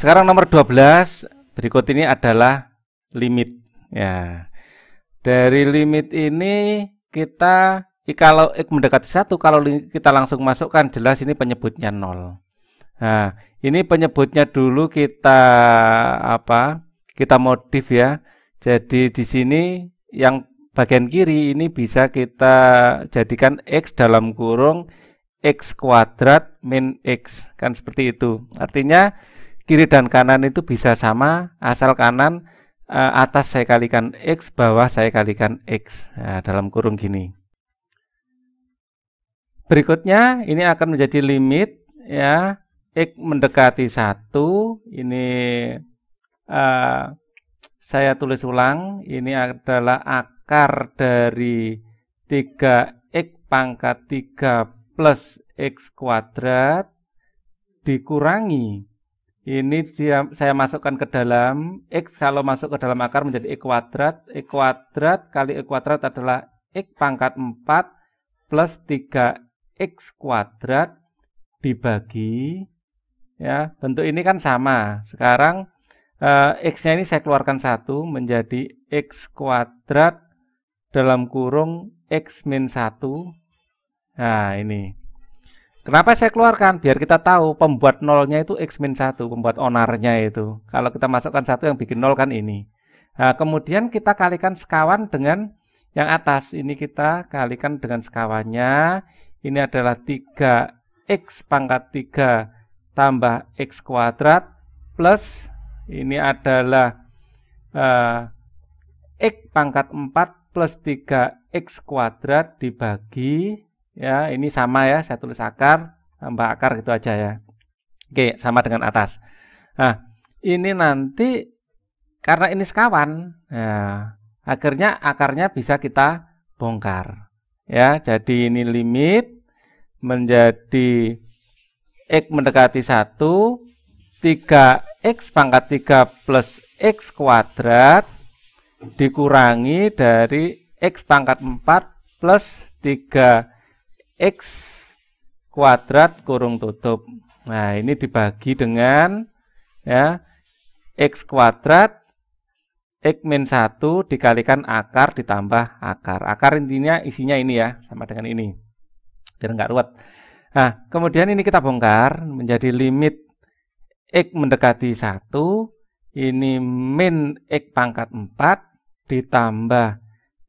Sekarang nomor 12 berikut ini adalah limit ya. Dari limit ini kita kalau x mendekati satu kalau kita langsung masukkan jelas ini penyebutnya nol. Nah, ini penyebutnya dulu kita apa? Kita modif ya. Jadi di sini yang bagian kiri ini bisa kita jadikan x dalam kurung x kuadrat min x kan seperti itu. Artinya kiri dan kanan itu bisa sama asal kanan uh, atas saya kalikan x bawah saya kalikan x nah, dalam kurung gini berikutnya ini akan menjadi limit ya x mendekati satu ini uh, saya tulis ulang ini adalah akar dari 3x pangkat 3 plus x kuadrat dikurangi ini saya masukkan ke dalam x kalau masuk ke dalam akar menjadi e kuadrat e kuadrat kali e kuadrat adalah x pangkat 4 plus 3x kuadrat dibagi ya bentuk ini kan sama sekarang eh, x-nya ini saya keluarkan satu menjadi x kuadrat dalam kurung x min satu. nah ini Kenapa saya keluarkan? Biar kita tahu pembuat nolnya itu x min satu pembuat onarnya itu. Kalau kita masukkan satu yang bikin nol kan ini. Nah, kemudian kita kalikan sekawan dengan yang atas. Ini kita kalikan dengan sekawannya. Ini adalah 3x pangkat 3 tambah x kuadrat plus ini adalah uh, x pangkat 4 plus 3x kuadrat dibagi ya ini sama ya saya tulis akar tambah akar gitu aja ya oke sama dengan atas nah ini nanti karena ini sekawan ya, akhirnya akarnya bisa kita bongkar ya jadi ini limit menjadi x mendekati satu 3x pangkat 3 plus x kuadrat dikurangi dari x pangkat 4 plus 3 X kuadrat kurung tutup. Nah, ini dibagi dengan ya X kuadrat X min 1 dikalikan akar ditambah akar. Akar intinya isinya ini ya, sama dengan ini. Biar nggak ruwet. Nah, kemudian ini kita bongkar menjadi limit X mendekati 1, ini min X pangkat 4 ditambah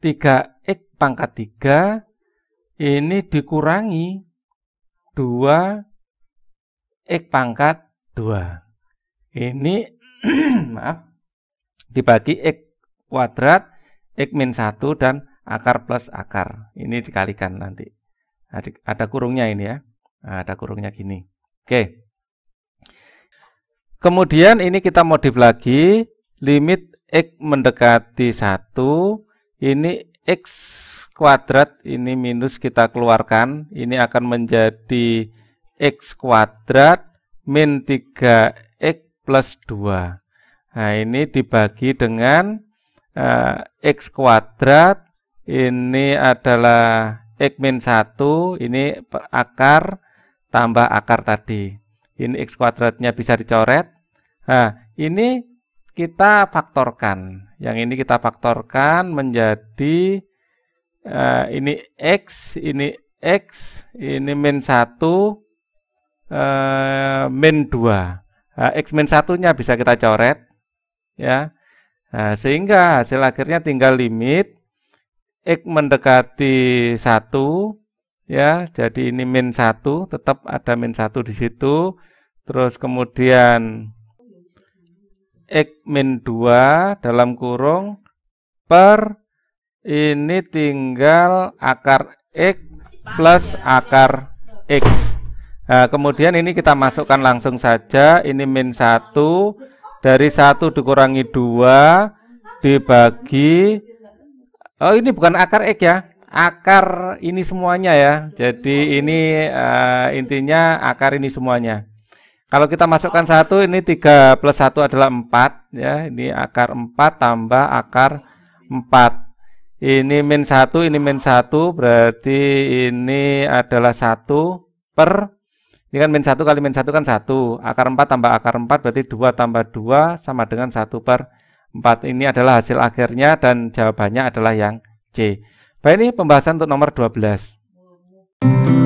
3X pangkat 3 ini dikurangi 2 X pangkat 2. Ini, maaf, dibagi X kuadrat, X min 1, dan akar plus akar. Ini dikalikan nanti. Ada kurungnya ini ya. Nah, ada kurungnya gini. Oke. Kemudian ini kita modif lagi. Limit X mendekati 1. Ini X kuadrat ini minus kita keluarkan ini akan menjadi X kuadrat min 3X plus 2 nah ini dibagi dengan uh, X kuadrat ini adalah X min 1 ini akar tambah akar tadi ini X kuadratnya bisa dicoret nah ini kita faktorkan yang ini kita faktorkan menjadi uh, ini X, ini X, ini min 1, uh, eh, min 2. Uh, nah, X min 1-nya bisa kita coret. ya uh, Sehingga hasil akhirnya tinggal limit X mendekati 1, ya jadi ini min 1, tetap ada min 1 di situ. Terus kemudian X min 2 dalam kurung per ini tinggal akar X plus akar X. Nah, kemudian ini kita masukkan langsung saja, ini min 1, dari 1 dikurangi 2, dibagi, oh ini bukan akar X ya, akar ini semuanya ya, jadi ini uh, intinya akar ini semuanya. Kalau kita masukkan satu, ini 3 plus 1 adalah 4, ya. ini akar 4 tambah akar 4. Ini min 1, ini min 1, berarti ini adalah 1 per, ini kan min 1 kali min 1 kan 1, akar 4 tambah akar 4 berarti 2 tambah 2 sama dengan 1 per 4. Ini adalah hasil akhirnya dan jawabannya adalah yang C. Baik, ini pembahasan untuk nomor 12.